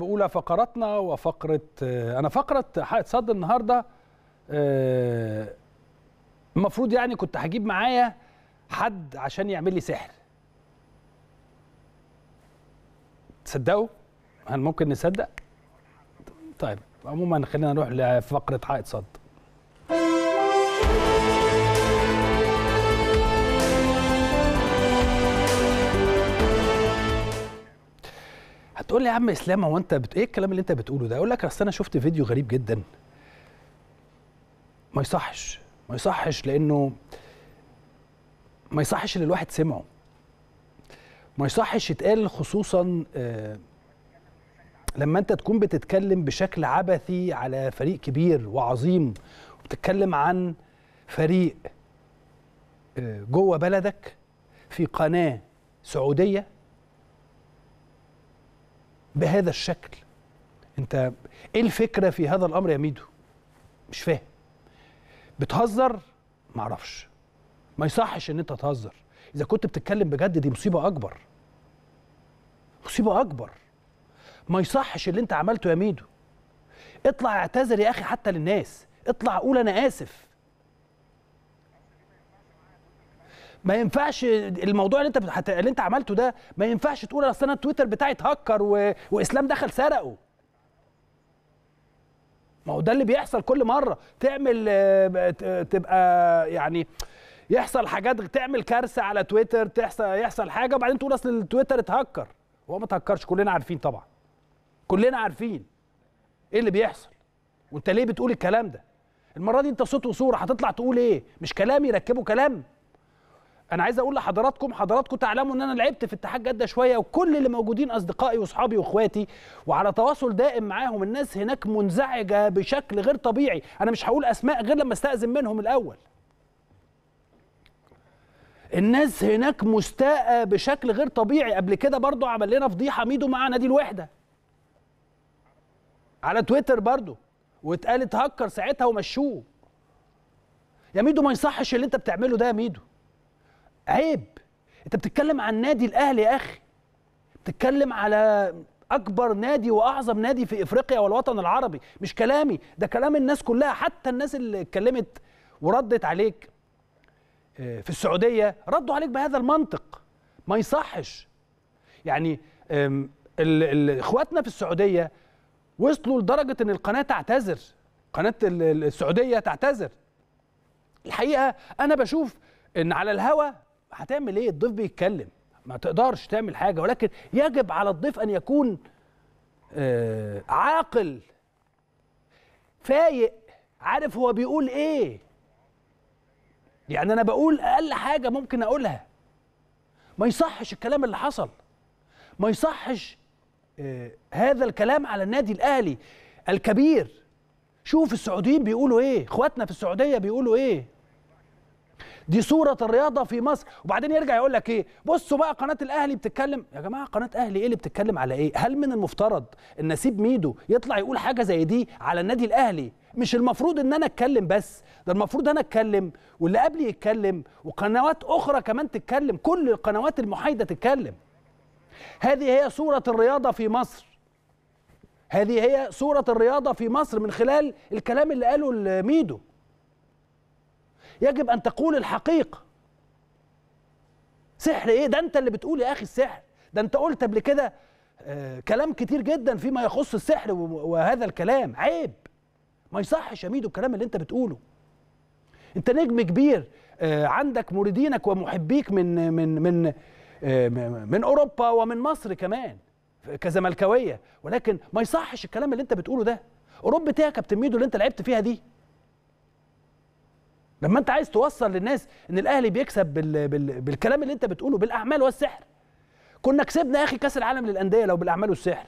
بأولى فقراتنا وفقرة آه، أنا فقرة حائط صد النهاردة آه، المفروض يعني كنت هجيب معايا حد عشان يعمل لي سحر تصدقوا هل ممكن نصدق طيب عموما خلينا نروح لفقرة حائط صد تقول لي يا عم اسلام هو انت بت... ايه الكلام اللي انت بتقوله ده اقول لك اصل انا شفت فيديو غريب جدا ما يصحش ما يصحش لانه ما يصحش اللي الواحد سمعه ما يصحش يتقال خصوصا آه، لما انت تكون بتتكلم بشكل عبثي على فريق كبير وعظيم وبتتكلم عن فريق آه، جوه بلدك في قناه سعوديه بهذا الشكل انت ايه الفكره في هذا الامر يا ميدو مش فاهم بتهزر معرفش ما يصحش ان انت تهزر اذا كنت بتتكلم بجد دي مصيبه اكبر مصيبه اكبر ما يصحش اللي انت عملته يا ميدو اطلع اعتذر يا اخي حتى للناس اطلع قول انا اسف ما ينفعش الموضوع اللي انت بتحت... اللي انت عملته ده ما ينفعش تقول اصل انا التويتر بتاعي اتهكر و... واسلام دخل سرقه ما هو ده اللي بيحصل كل مره تعمل آه، تبقى يعني يحصل حاجات تعمل كارثه على تويتر تحصل يحصل حاجه وبعدين تقول اصل التويتر اتهكر هو ما اتهكرش كلنا عارفين طبعا كلنا عارفين ايه اللي بيحصل وانت ليه بتقول الكلام ده المره دي انت صوت وصوره هتطلع تقول ايه مش كلام يركبوا كلام انا عايز اقول لحضراتكم حضراتكم تعلموا ان انا لعبت في اتحاد جده شويه وكل اللي موجودين اصدقائي واصحابي واخواتي وعلى تواصل دائم معاهم الناس هناك منزعجه بشكل غير طبيعي انا مش هقول اسماء غير لما استاذن منهم الاول الناس هناك مستاءة بشكل غير طبيعي قبل كده برضو عمل لنا فضيحة ميدو مع نادي الوحدة على تويتر برضو واتقالت هكر ساعتها ومشوه يا ميدو ما يصحش اللي انت بتعمله ده يا ميدو عيب انت بتتكلم عن نادي الاهلي يا اخي بتتكلم على اكبر نادي واعظم نادي في افريقيا والوطن العربي مش كلامي ده كلام الناس كلها حتى الناس اللي اتكلمت وردت عليك آه، في السعوديه ردوا عليك بهذا المنطق ما يصحش يعني اخواتنا في السعوديه وصلوا لدرجه ان القناه تعتذر قناه السعوديه تعتذر الحقيقه انا بشوف ان على الهوا هتعمل ايه الضيف بيتكلم ما تقدرش تعمل حاجه ولكن يجب على الضيف ان يكون آه، عاقل فايق عارف هو بيقول ايه يعني انا بقول اقل حاجه ممكن اقولها ما يصحش الكلام اللي حصل ما يصحش آه، هذا الكلام على النادي الاهلي الكبير شوف السعوديين بيقولوا ايه اخواتنا في السعوديه بيقولوا ايه دي صوره الرياضه في مصر وبعدين يرجع يقول لك ايه بصوا بقى قناه الاهلي بتتكلم يا جماعه قناه اهلي ايه اللي بتتكلم على ايه هل من المفترض ان نسيب ميدو يطلع يقول حاجه زي دي على النادي الاهلي مش المفروض ان انا اتكلم بس ده المفروض انا اتكلم واللي قبلي يتكلم وقنوات اخرى كمان تتكلم كل القنوات المحايده تتكلم هذه هي صوره الرياضه في مصر هذه هي صورة الرياضة في مصر من خلال الكلام اللي قاله ميدو يجب أن تقول الحقيقة سحر إيه ده أنت اللي بتقول يا أخي السحر ده أنت قلت قبل كده آه، كلام كتير جدا فيما يخص السحر وهذا الكلام عيب ما يصحش يا ميدو الكلام اللي أنت بتقوله أنت نجم كبير آه، عندك مريدينك ومحبيك من من من آه، من أوروبا ومن مصر كمان كزملكاويه ولكن ما يصحش الكلام اللي انت بتقوله ده اوروبا ايه يا كابتن ميدو اللي انت لعبت فيها دي لما انت عايز توصل للناس ان الاهلي بيكسب بال... بال... بالكلام اللي انت بتقوله بالاعمال والسحر كنا كسبنا يا اخي كاس العالم للانديه لو بالاعمال والسحر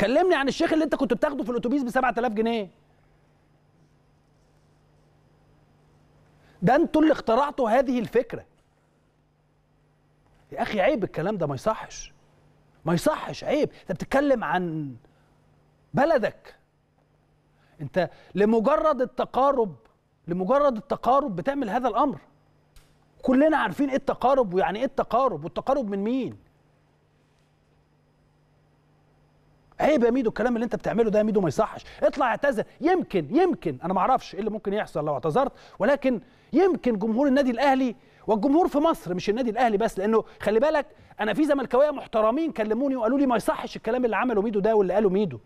كلمني عن الشيخ اللي انت كنت بتاخده في الاتوبيس ب 7000 جنيه ده انتوا اللي اخترعتوا هذه الفكره يا اخي عيب الكلام ده ما يصحش ما يصحش عيب انت بتتكلم عن بلدك انت لمجرد التقارب لمجرد التقارب بتعمل هذا الامر كلنا عارفين ايه التقارب ويعني ايه التقارب والتقارب من مين عيب يا ميدو الكلام اللي انت بتعمله ده يا ميدو ما يصحش اطلع اعتذر يمكن يمكن انا ما اعرفش ايه اللي ممكن يحصل لو اعتذرت ولكن يمكن جمهور النادي الاهلي والجمهور في مصر مش النادي الاهلي بس لانه خلي بالك انا في زملكاويه محترمين كلموني وقالوا لي ما يصحش الكلام اللي عمله ميدو ده واللي قاله ميدو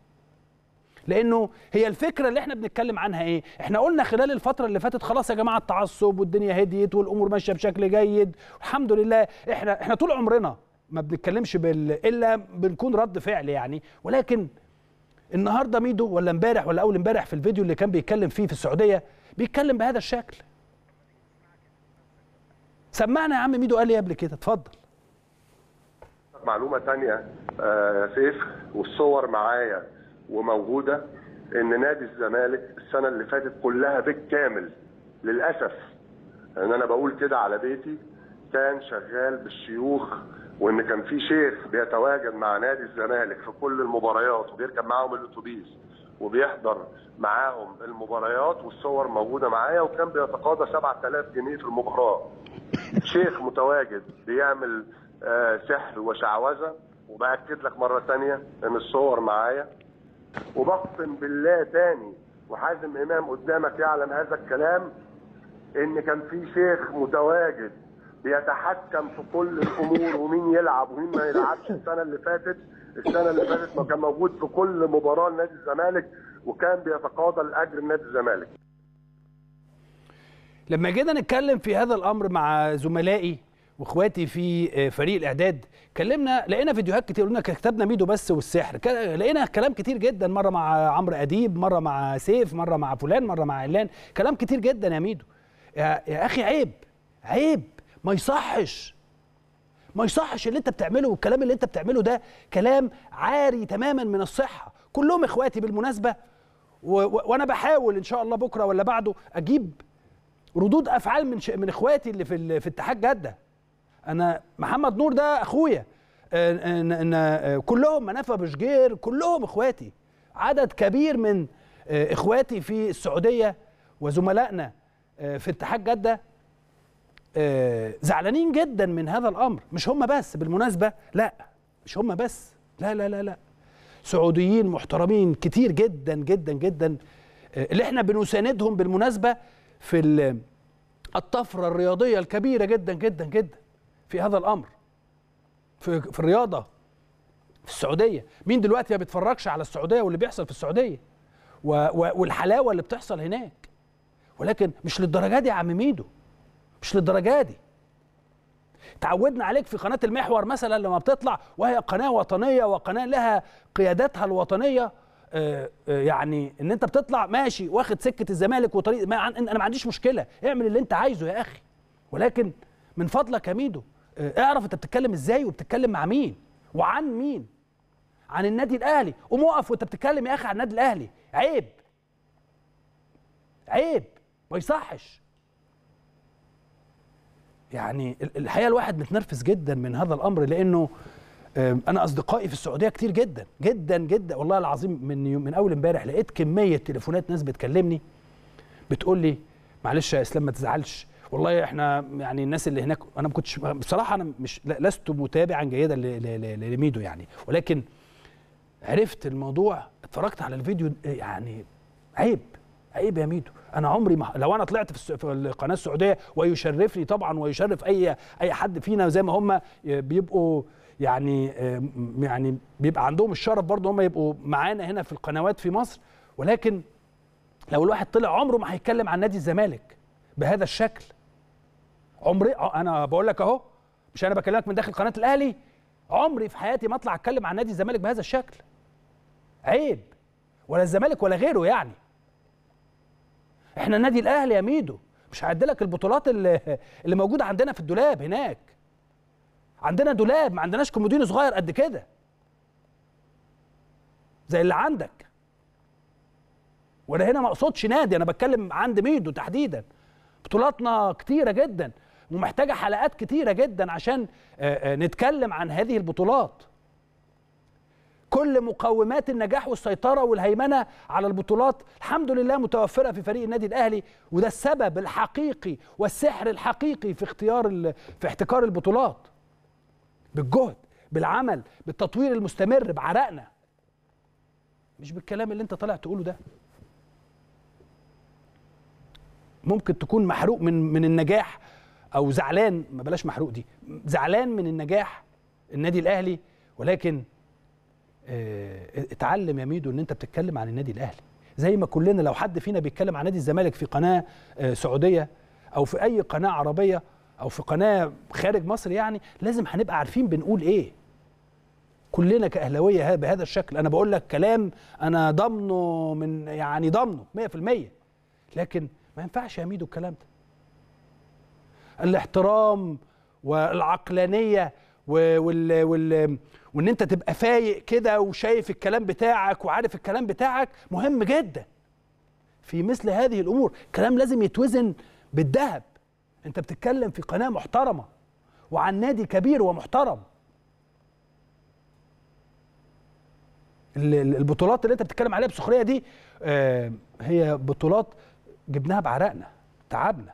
لانه هي الفكره اللي احنا بنتكلم عنها ايه احنا قلنا خلال الفتره اللي فاتت خلاص يا جماعه التعصب والدنيا هديت والامور ماشيه بشكل جيد الحمد لله احنا احنا طول عمرنا ما بنتكلمش بال... الا بنكون رد فعل يعني ولكن النهارده ميدو ولا امبارح ولا اول امبارح في الفيديو اللي كان بيتكلم فيه في السعوديه بيتكلم بهذا الشكل سمعنا يا عم ميدو قال ايه قبل كده اتفضل معلومه ثانيه آه سيف والصور معايا وموجوده ان نادي الزمالك السنه اللي فاتت كلها بالكامل للاسف ان انا بقول كده على بيتي كان شغال بالشيوخ وان كان في شيخ بيتواجد مع نادي الزمالك في كل المباريات وبيركب معاهم الاتوبيس وبيحضر معاهم المباريات والصور موجوده معايا وكان بيتقاضى 7000 جنيه في المباراه. شيخ متواجد بيعمل آه، سحر وشعوذه وباكد لك مره ثانيه ان الصور معايا وبقسم بالله تاني وحازم امام قدامك يعلم هذا الكلام ان كان في شيخ متواجد بيتحكم في كل الامور ومين يلعب ومين ما يلعبش السنه اللي فاتت السنه اللي فاتت ما كان موجود في كل مباراه لنادي الزمالك وكان بيتقاضى الاجر لنادي الزمالك لما جينا نتكلم في هذا الامر مع زملائي واخواتي في آه، فريق الاعداد كلمنا لقينا فيديوهات كتير قلنا كتبنا ميدو بس والسحر لقينا كلام كتير جدا مره مع عمرو اديب مره مع سيف مره مع فلان مره مع علان كلام كتير جدا يا ميدو يا, يا اخي عيب عيب ما يصحش ما يصحش اللي انت بتعمله والكلام اللي انت بتعمله ده كلام عاري تماما من الصحه كلهم اخواتي بالمناسبه وانا بحاول ان شاء الله بكره ولا بعده اجيب ردود افعال من من اخواتي اللي في في اتحاد جده انا محمد نور ده اخويا آه، آه، آه، كلهم منافع بشجير كلهم اخواتي عدد كبير من اخواتي في السعوديه وزملائنا في اتحاد جده زعلانين جدا من هذا الامر مش هم بس بالمناسبه لا مش هم بس لا لا لا لا سعوديين محترمين كتير جدا جدا جدا اللي احنا بنساندهم بالمناسبه في الطفره الرياضيه الكبيره جدا جدا جدا في هذا الامر في في الرياضه في السعوديه مين دلوقتي ما بيتفرجش على السعوديه واللي بيحصل في السعوديه و و والحلاوه اللي بتحصل هناك ولكن مش للدرجه دي يا عم ميدو مش للدرجه دي تعودنا عليك في قناه المحور مثلا لما بتطلع وهي قناه وطنيه وقناه لها قياداتها الوطنيه آه، آه، يعني ان انت بتطلع ماشي واخد سكه الزمالك وطريق ما انا ما عنديش مشكله اعمل اللي انت عايزه يا اخي ولكن من فضلك يا ميدو آه، اعرف انت بتتكلم ازاي وبتتكلم مع مين وعن مين عن النادي الاهلي قوم اقف وانت بتتكلم يا اخي عن النادي الاهلي عيب عيب ما يصحش يعني الحقيقه الواحد متنرفز جدا من هذا الامر لانه انا اصدقائي في السعوديه كتير جدا جدا جدا والله العظيم من من اول امبارح لقيت كميه تليفونات ناس بتكلمني بتقول لي معلش يا اسلام ما تزعلش والله احنا يعني الناس اللي هناك انا ما كنتش بصراحه انا مش لست متابعا جيدا لميدو يعني ولكن عرفت الموضوع اتفرجت على الفيديو يعني عيب عيب يا ميدو انا عمري ما لو انا طلعت في القناه السعوديه ويشرفني طبعا ويشرف اي اي حد فينا زي ما هم بيبقوا يعني يعني بيبقى عندهم الشرف برضه هم يبقوا معانا هنا في القنوات في مصر ولكن لو الواحد طلع عمره ما هيتكلم عن نادي الزمالك بهذا الشكل عمري آه، انا بقول لك اهو مش انا بكلمك من داخل قناه الاهلي عمري في حياتي ما اطلع اتكلم عن نادي الزمالك بهذا الشكل عيب ولا الزمالك ولا غيره يعني احنا النادي الاهلي يا ميدو مش هعدلك البطولات اللي, اللي موجوده عندنا في الدولاب هناك عندنا دولاب ما عندناش كومودينو صغير قد كده زي اللي عندك وانا هنا ما اقصدش نادي انا بتكلم عند ميدو تحديدا بطولاتنا كتيره جدا ومحتاجه حلقات كتيره جدا عشان آه، آه، نتكلم عن هذه البطولات كل مقومات النجاح والسيطره والهيمنه على البطولات الحمد لله متوفره في فريق النادي الاهلي وده السبب الحقيقي والسحر الحقيقي في اختيار في احتكار البطولات بالجهد بالعمل بالتطوير المستمر بعرقنا مش بالكلام اللي انت طالع تقوله ده ممكن تكون محروق من من النجاح او زعلان ما بلاش محروق دي زعلان من النجاح النادي الاهلي ولكن آه، اتعلم يا ميدو ان انت بتتكلم عن النادي الاهلي زي ما كلنا لو حد فينا بيتكلم عن نادي الزمالك في قناه آه، سعوديه او في اي قناه عربيه او في قناه خارج مصر يعني لازم هنبقى عارفين بنقول ايه كلنا كاهلاويه بهذا الشكل انا بقول لك كلام انا ضمنه من يعني ضمنه 100% لكن ما ينفعش يا ميدو الكلام ده الاحترام والعقلانيه وال... وال... وان انت تبقى فايق كده وشايف الكلام بتاعك وعارف الكلام بتاعك مهم جدا في مثل هذه الامور كلام لازم يتوزن بالذهب انت بتتكلم في قناه محترمه وعن نادي كبير ومحترم البطولات اللي انت بتتكلم عليها بسخريه دي آه، هي بطولات جبناها بعرقنا تعبنا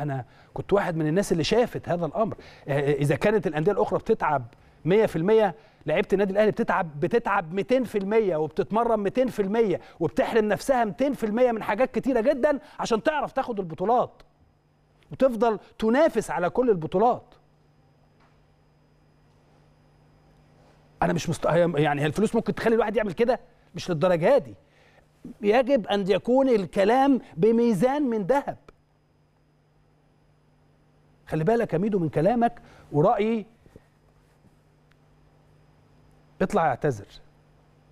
انا كنت واحد من الناس اللي شافت هذا الامر آه، آه، اذا كانت الانديه الاخرى بتتعب 100% لعيبه النادي الاهلي بتتعب بتتعب 200% وبتتمرن 200% وبتحرم نفسها 200% من حاجات كتيره جدا عشان تعرف تاخد البطولات وتفضل تنافس على كل البطولات انا مش مست... يعني الفلوس ممكن تخلي الواحد يعمل كده مش للدرجه دي يجب ان يكون الكلام بميزان من ذهب خلي بالك يا ميدو من كلامك ورأيي اطلع اعتذر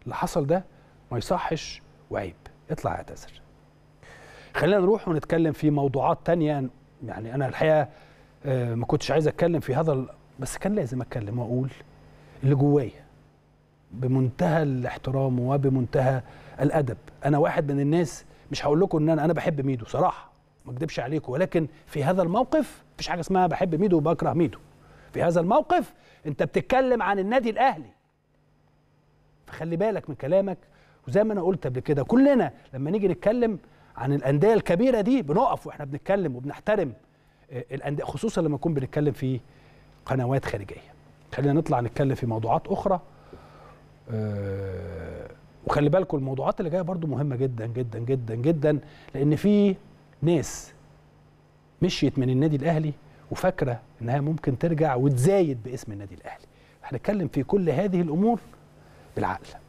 اللي حصل ده ما يصحش وعيب اطلع اعتذر خلينا نروح ونتكلم في موضوعات تانية يعني أنا الحقيقة آه، ما كنتش عايز أتكلم في هذا بس كان لازم أتكلم وأقول اللي جوايا بمنتهى الاحترام وبمنتهى الأدب أنا واحد من الناس مش هقول لكم إن أنا أنا بحب ميدو صراحة ما أكدبش عليكم ولكن في هذا الموقف مفيش حاجه اسمها بحب ميدو وبكره ميدو في هذا الموقف انت بتتكلم عن النادي الاهلي فخلي بالك من كلامك وزي ما انا قلت قبل كده كلنا لما نيجي نتكلم عن الانديه الكبيره دي بنقف واحنا بنتكلم وبنحترم آه، الانديه خصوصا لما نكون بنتكلم في قنوات خارجيه خلينا نطلع نتكلم في موضوعات اخرى آه، وخلي بالكم الموضوعات اللي جايه برضو مهمه جدا جدا جدا جدا لان في ناس مشيت من النادي الاهلي وفاكره انها ممكن ترجع وتزايد باسم النادي الاهلي هنتكلم في كل هذه الامور بالعقل